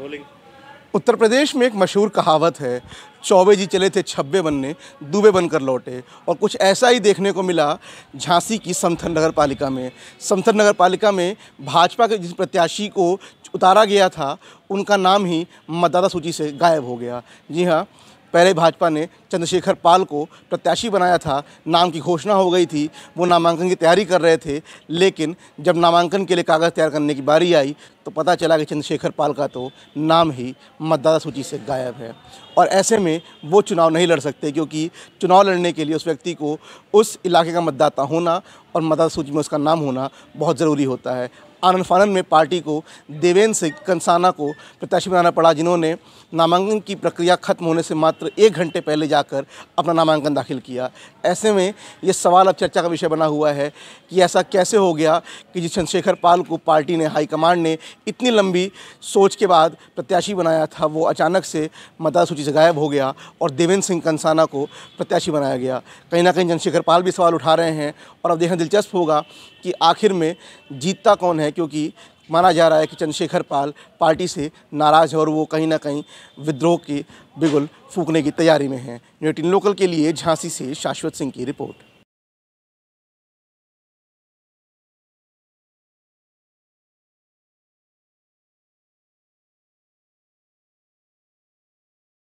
rolling उत्तर प्रदेश में एक मशहूर कहावत है चौबे जी चले थे छब्बे बनने दुबे बनकर लौटे और कुछ ऐसा ही देखने को मिला झांसी की समथन नगर पालिका में समथन नगर पालिका में भाजपा के जिस प्रत्याशी को उतारा गया था उनका नाम ही मतदाता सूची से गायब हो गया जी हाँ पहले भाजपा ने चंद्रशेखर पाल को प्रत्याशी बनाया था नाम की घोषणा हो गई थी वो नामांकन की तैयारी कर रहे थे लेकिन जब नामांकन के लिए कागज़ तैयार करने की बारी आई तो पता चला कि चंद्रशेखर पाल का तो नाम ही मतदाता सूची से गायब है और ऐसे में वो चुनाव नहीं लड़ सकते क्योंकि चुनाव लड़ने के लिए उस व्यक्ति को उस इलाके का मतदाता होना और मतदाता सूची में उसका नाम होना बहुत ज़रूरी होता है आनंद फानंद में पार्टी को देवेंद्र सिंह कंसाना को प्रत्याशी बनाना पड़ा जिन्होंने नामांकन की प्रक्रिया खत्म होने से मात्र एक घंटे पहले जाकर अपना नामांकन दाखिल किया ऐसे में ये सवाल अब चर्चा का विषय बना हुआ है कि ऐसा कैसे हो गया कि जिस चंद्रशेखर पाल को पार्टी ने हाईकमांड ने इतनी लंबी सोच के बाद प्रत्याशी बनाया था वो अचानक से मतदान सूची से गायब हो गया और देवेंद्र सिंह कंसाना को प्रत्याशी बनाया गया कहीं ना कहीं चंद्रशेखर पाल भी सवाल उठा रहे हैं और अब देखना दिलचस्प होगा कि आखिर में जीतता कौन है है क्योंकि माना जा रहा है कि चंद्रशेखर पाल पार्टी से नाराज़ है और वो कहीं ना कहीं विद्रोह के बिगुल फूकने की तैयारी में हैं न्यूटीन लोकल के लिए झांसी से शाश्वत सिंह की रिपोर्ट